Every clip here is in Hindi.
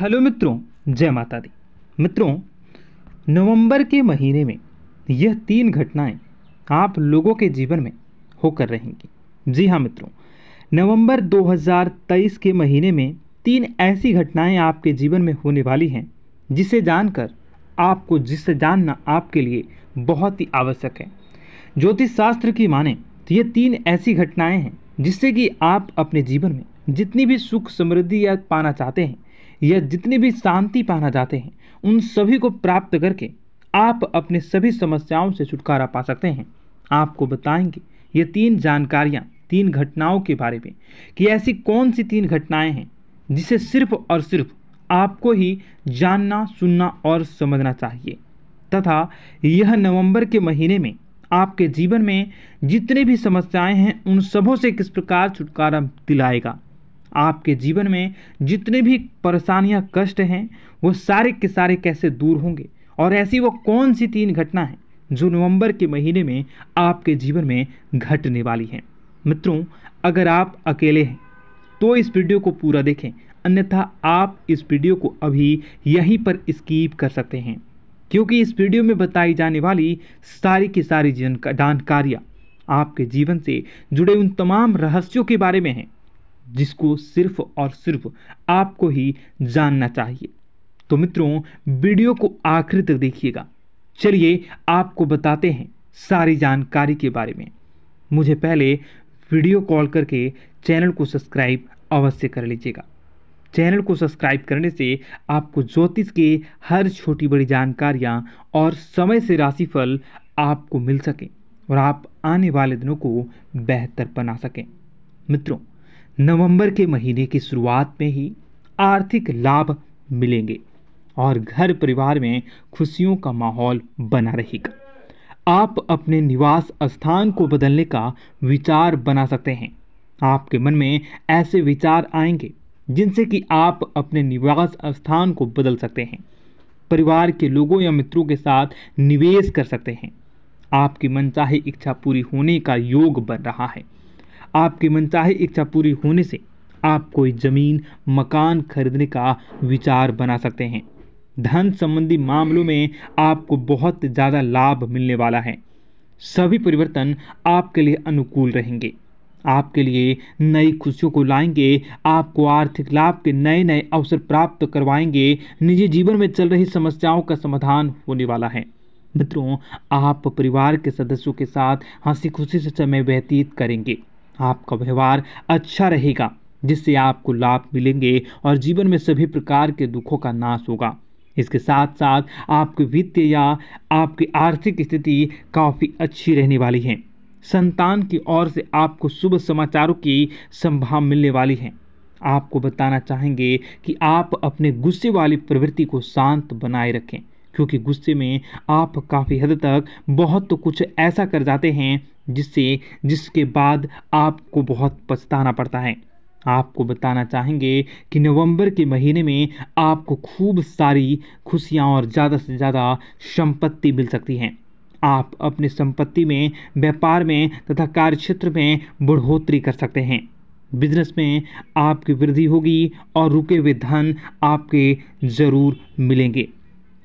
हेलो मित्रों जय माता दी मित्रों नवंबर के महीने में यह तीन घटनाएं आप लोगों के जीवन में होकर रहेंगी जी हाँ मित्रों नवंबर 2023 के महीने में तीन ऐसी घटनाएं आपके जीवन में होने वाली हैं जिसे जानकर आपको जिसे जानना आपके लिए बहुत ही आवश्यक है ज्योतिष शास्त्र की माने तो ये तीन ऐसी घटनाएं हैं जिससे कि आप अपने जीवन में जितनी भी सुख समृद्धि या पाना चाहते हैं या जितनी भी शांति पाना चाहते हैं उन सभी को प्राप्त करके आप अपने सभी समस्याओं से छुटकारा पा सकते हैं आपको बताएंगे ये तीन जानकारियाँ तीन घटनाओं के बारे में कि ऐसी कौन सी तीन घटनाएं हैं जिसे सिर्फ और सिर्फ आपको ही जानना सुनना और समझना चाहिए तथा यह नवंबर के महीने में आपके जीवन में जितने भी समस्याएं हैं उन सबों से किस प्रकार छुटकारा दिलाएगा आपके जीवन में जितने भी परेशानियाँ कष्ट हैं वो सारे के सारे कैसे दूर होंगे और ऐसी वो कौन सी तीन घटना है जो नवंबर के महीने में आपके जीवन में घटने वाली हैं मित्रों अगर आप अकेले हैं तो इस वीडियो को पूरा देखें अन्यथा आप इस वीडियो को अभी यहीं पर स्कीप कर सकते हैं क्योंकि इस वीडियो में बताई जाने वाली सारी की सारी जानकारियाँ आपके जीवन से जुड़े उन तमाम रहस्यों के बारे में हैं जिसको सिर्फ और सिर्फ आपको ही जानना चाहिए तो मित्रों वीडियो को आखिर तक देखिएगा चलिए आपको बताते हैं सारी जानकारी के बारे में मुझे पहले वीडियो कॉल करके चैनल को सब्सक्राइब अवश्य कर लीजिएगा चैनल को सब्सक्राइब करने से आपको ज्योतिष के हर छोटी बड़ी जानकारियाँ और समय से राशिफल आपको मिल सकें और आप आने वाले दिनों को बेहतर बना सकें मित्रों नवंबर के महीने की शुरुआत में ही आर्थिक लाभ मिलेंगे और घर परिवार में खुशियों का माहौल बना रहेगा आप अपने निवास स्थान को बदलने का विचार बना सकते हैं आपके मन में ऐसे विचार आएंगे जिनसे कि आप अपने निवास स्थान को बदल सकते हैं परिवार के लोगों या मित्रों के साथ निवेश कर सकते हैं आपकी मनचाही इच्छा पूरी होने का योग बन रहा है आपकी मनचाही इच्छा पूरी होने से आप कोई ज़मीन मकान खरीदने का विचार बना सकते हैं धन संबंधी मामलों में आपको बहुत ज़्यादा लाभ मिलने वाला है सभी परिवर्तन आपके लिए अनुकूल रहेंगे आपके लिए नई खुशियों को लाएंगे आपको आर्थिक लाभ के नए नए अवसर प्राप्त करवाएंगे निजी जीवन में चल रही समस्याओं का समाधान होने वाला है मित्रों आप परिवार के सदस्यों के साथ हंसी खुशी से समय व्यतीत करेंगे आपका व्यवहार अच्छा रहेगा जिससे आपको लाभ मिलेंगे और जीवन में सभी प्रकार के दुखों का नाश होगा इसके साथ साथ आपकी वित्तीय या आपकी आर्थिक स्थिति काफ़ी अच्छी रहने वाली है संतान की ओर से आपको शुभ समाचारों की संभाव मिलने वाली है आपको बताना चाहेंगे कि आप अपने गुस्से वाली प्रवृत्ति को शांत बनाए रखें क्योंकि गुस्से में आप काफ़ी हद तक बहुत तो कुछ ऐसा कर जाते हैं जिससे जिसके बाद आपको बहुत पछताना पड़ता है आपको बताना चाहेंगे कि नवंबर के महीने में आपको खूब सारी खुशियां और ज़्यादा से ज़्यादा संपत्ति मिल सकती हैं आप अपने संपत्ति में व्यापार में तथा कार्यक्षेत्र में बढ़ोतरी कर सकते हैं बिजनेस में आपकी वृद्धि होगी और रुके हुए धन आपके ज़रूर मिलेंगे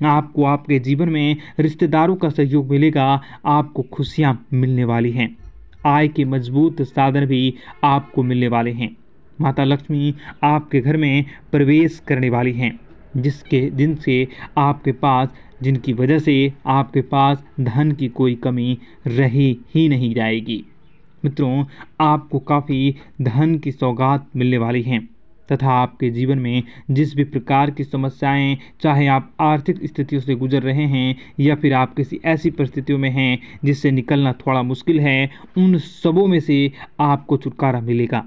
आपको आपके जीवन में रिश्तेदारों का सहयोग मिलेगा आपको खुशियाँ मिलने वाली हैं आय के मजबूत साधन भी आपको मिलने वाले हैं माता लक्ष्मी आपके घर में प्रवेश करने वाली हैं जिसके दिन से आपके पास जिनकी वजह से आपके पास धन की कोई कमी रही ही नहीं जाएगी मित्रों आपको काफ़ी धन की सौगात मिलने वाली हैं तथा आपके जीवन में जिस भी प्रकार की समस्याएं चाहे आप आर्थिक स्थितियों से गुजर रहे हैं या फिर आप किसी ऐसी परिस्थितियों में हैं जिससे निकलना थोड़ा मुश्किल है उन सबों में से आपको छुटकारा मिलेगा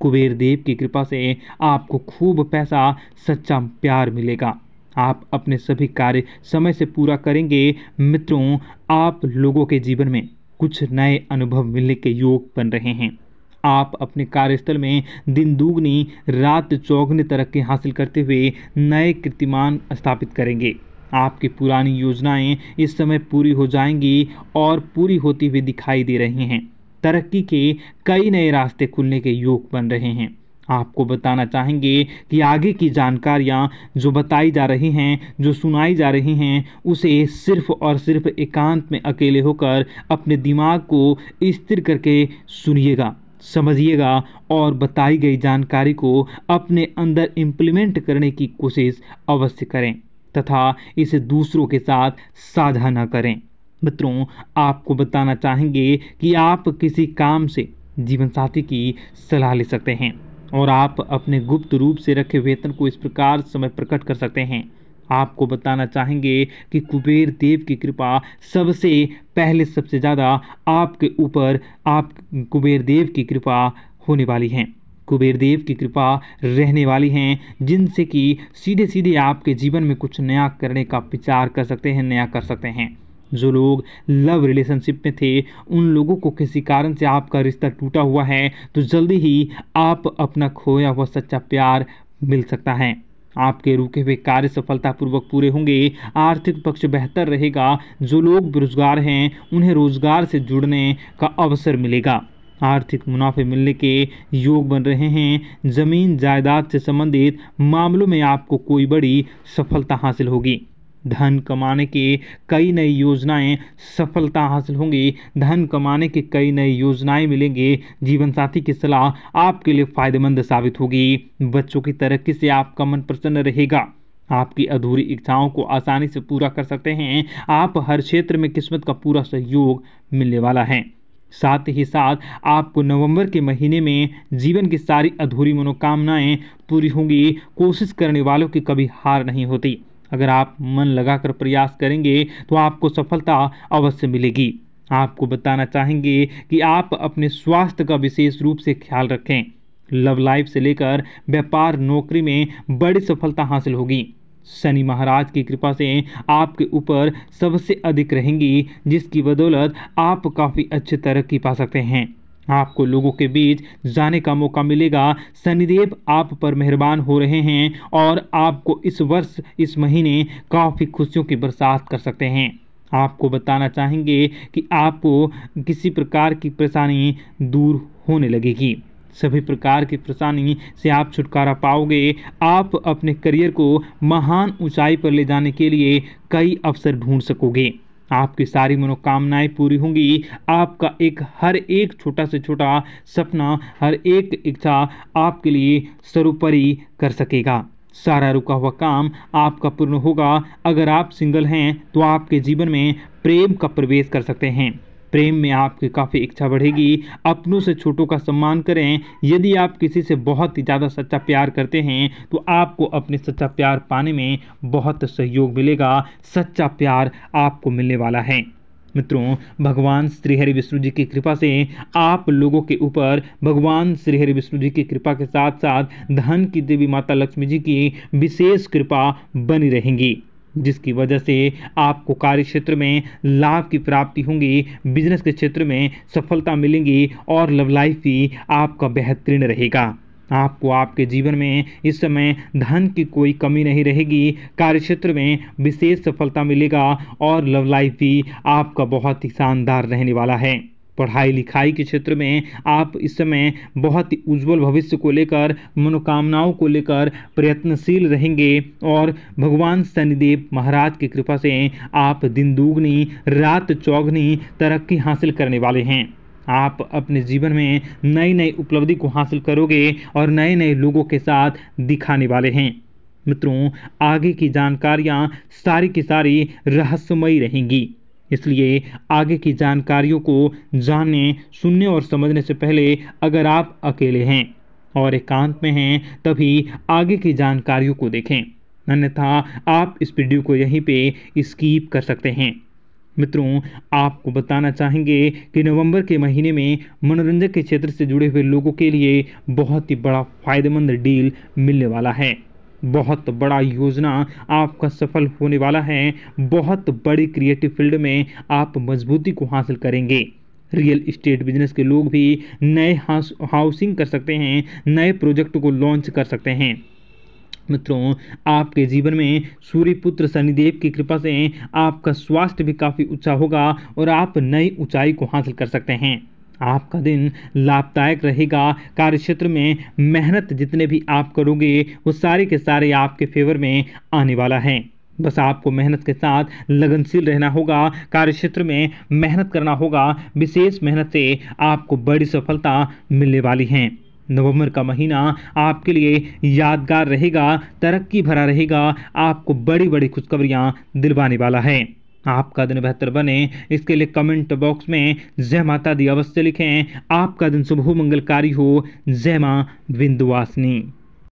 कुबेर देव की कृपा से आपको खूब पैसा सच्चा प्यार मिलेगा आप अपने सभी कार्य समय से पूरा करेंगे मित्रों आप लोगों के जीवन में कुछ नए अनुभव मिलने के योग बन रहे हैं आप अपने कार्यस्थल में दिन दुगनी रात चौगनी तरक्की हासिल करते हुए नए कीर्तिमान स्थापित करेंगे आपकी पुरानी योजनाएं इस समय पूरी हो जाएंगी और पूरी होती हुई दिखाई दे रही हैं तरक्की के कई नए रास्ते खुलने के योग बन रहे हैं आपको बताना चाहेंगे कि आगे की जानकारियाँ जो बताई जा रही हैं जो सुनाई जा रही हैं उसे सिर्फ और सिर्फ एकांत में अकेले होकर अपने दिमाग को स्थिर करके सुनिएगा समझिएगा और बताई गई जानकारी को अपने अंदर इम्प्लीमेंट करने की कोशिश अवश्य करें तथा इसे दूसरों के साथ साझा न करें मित्रों आपको बताना चाहेंगे कि आप किसी काम से जीवन साथी की सलाह ले सकते हैं और आप अपने गुप्त रूप से रखे वेतन को इस प्रकार समय प्रकट कर सकते हैं आपको बताना चाहेंगे कि कुबेर देव की कृपा सबसे पहले सबसे ज़्यादा आपके ऊपर आप कुबेर देव की कृपा होने वाली है कुबेर देव की कृपा रहने वाली हैं जिनसे कि सीधे सीधे आपके जीवन में कुछ नया करने का विचार कर सकते हैं नया कर सकते हैं जो लोग लव रिलेशनशिप में थे उन लोगों को किसी कारण से आपका रिश्ता टूटा हुआ है तो जल्दी ही आप अपना खोया हुआ सच्चा प्यार मिल सकता है आपके रुके हुए कार्य सफलतापूर्वक पूरे होंगे आर्थिक पक्ष बेहतर रहेगा जो लोग बेरोजगार हैं उन्हें रोजगार से जुड़ने का अवसर मिलेगा आर्थिक मुनाफे मिलने के योग बन रहे हैं जमीन जायदाद से संबंधित मामलों में आपको कोई बड़ी सफलता हासिल होगी धन कमाने के कई नई योजनाएं सफलता हासिल होंगी धन कमाने के कई नई योजनाएं मिलेंगी जीवन साथी की सलाह आपके लिए फायदेमंद साबित होगी बच्चों की तरक्की से आपका मन प्रसन्न रहेगा आपकी अधूरी इच्छाओं को आसानी से पूरा कर सकते हैं आप हर क्षेत्र में किस्मत का पूरा सहयोग मिलने वाला है साथ ही साथ आपको नवंबर के महीने में जीवन की सारी अधूरी मनोकामनाएं पूरी होंगी कोशिश करने वालों की कभी हार नहीं होती अगर आप मन लगाकर प्रयास करेंगे तो आपको सफलता अवश्य मिलेगी आपको बताना चाहेंगे कि आप अपने स्वास्थ्य का विशेष रूप से ख्याल रखें लव लाइफ से लेकर व्यापार नौकरी में बड़ी सफलता हासिल होगी शनि महाराज की कृपा से आपके ऊपर सबसे अधिक रहेंगी जिसकी बदौलत आप काफ़ी अच्छे तरक्की पा सकते हैं आपको लोगों के बीच जाने का मौका मिलेगा शनिदेव आप पर मेहरबान हो रहे हैं और आपको इस वर्ष इस महीने काफ़ी खुशियों की बरसात कर सकते हैं आपको बताना चाहेंगे कि आपको किसी प्रकार की परेशानी दूर होने लगेगी सभी प्रकार की परेशानी से आप छुटकारा पाओगे आप अपने करियर को महान ऊंचाई पर ले जाने के लिए कई अवसर ढूंढ सकोगे आपकी सारी मनोकामनाएं पूरी होंगी आपका एक हर एक छोटा से छोटा सपना हर एक इच्छा आपके लिए सर्वोपरि कर सकेगा सारा रुका हुआ काम आपका पूर्ण होगा अगर आप सिंगल हैं तो आपके जीवन में प्रेम का प्रवेश कर सकते हैं प्रेम में आपकी काफ़ी इच्छा बढ़ेगी अपनों से छोटों का सम्मान करें यदि आप किसी से बहुत ही ज़्यादा सच्चा प्यार करते हैं तो आपको अपने सच्चा प्यार पाने में बहुत सहयोग मिलेगा सच्चा प्यार आपको मिलने वाला है मित्रों भगवान श्री हरि विष्णु जी की कृपा से आप लोगों के ऊपर भगवान श्री हरि विष्णु जी की कृपा के साथ साथ धन की देवी माता लक्ष्मी जी की विशेष कृपा बनी रहेंगी जिसकी वजह से आपको कार्य क्षेत्र में लाभ की प्राप्ति होंगी बिजनेस के क्षेत्र में सफलता मिलेंगी और लव लाइफ भी आपका बेहतरीन रहेगा आपको आपके जीवन में इस समय धन की कोई कमी नहीं रहेगी कार्य क्षेत्र में विशेष सफलता मिलेगा और लव लाइफ भी आपका बहुत ही शानदार रहने वाला है पढ़ाई लिखाई के क्षेत्र में आप इस समय बहुत ही उज्जवल भविष्य को लेकर मनोकामनाओं को लेकर प्रयत्नशील रहेंगे और भगवान शनिदेव महाराज की कृपा से आप दिन दुगनी रात चौगनी तरक्की हासिल करने वाले हैं आप अपने जीवन में नई नई उपलब्धि को हासिल करोगे और नए नए लोगों के साथ दिखाने वाले हैं मित्रों आगे की जानकारियाँ सारी की सारी रहस्यमयी रहेंगी इसलिए आगे की जानकारियों को जानने सुनने और समझने से पहले अगर आप अकेले हैं और एकांत में हैं तभी आगे की जानकारियों को देखें अन्यथा आप इस वीडियो को यहीं पे स्कीप कर सकते हैं मित्रों आपको बताना चाहेंगे कि नवंबर के महीने में मनोरंजन के क्षेत्र से जुड़े हुए लोगों के लिए बहुत ही बड़ा फायदेमंद डील मिलने वाला है बहुत बड़ा योजना आपका सफल होने वाला है बहुत बड़ी क्रिएटिव फील्ड में आप मजबूती को हासिल करेंगे रियल इस्टेट बिजनेस के लोग भी नए हाउसिंग कर सकते हैं नए प्रोजेक्ट को लॉन्च कर सकते हैं मित्रों आपके जीवन में सूर्यपुत्र शनिदेव की कृपा से आपका स्वास्थ्य भी काफ़ी ऊंचा होगा और आप नई ऊंचाई को हासिल कर सकते हैं आपका दिन लाभदायक रहेगा कार्य क्षेत्र में मेहनत जितने भी आप करोगे वो सारे के सारे आपके फेवर में आने वाला है बस आपको मेहनत के साथ लगनशील रहना होगा कार्यक्षेत्र में मेहनत करना होगा विशेष मेहनत से आपको बड़ी सफलता मिलने वाली है नवंबर का महीना आपके लिए यादगार रहेगा तरक्की भरा रहेगा आपको बड़ी बड़ी खुशखबरियाँ दिलवाने वाला है आपका दिन बेहतर बने इसके लिए कमेंट बॉक्स में जय माता दी अवश्य लिखें आपका दिन शुभ मंगलकारी हो जय माँ बिंदुवासिनी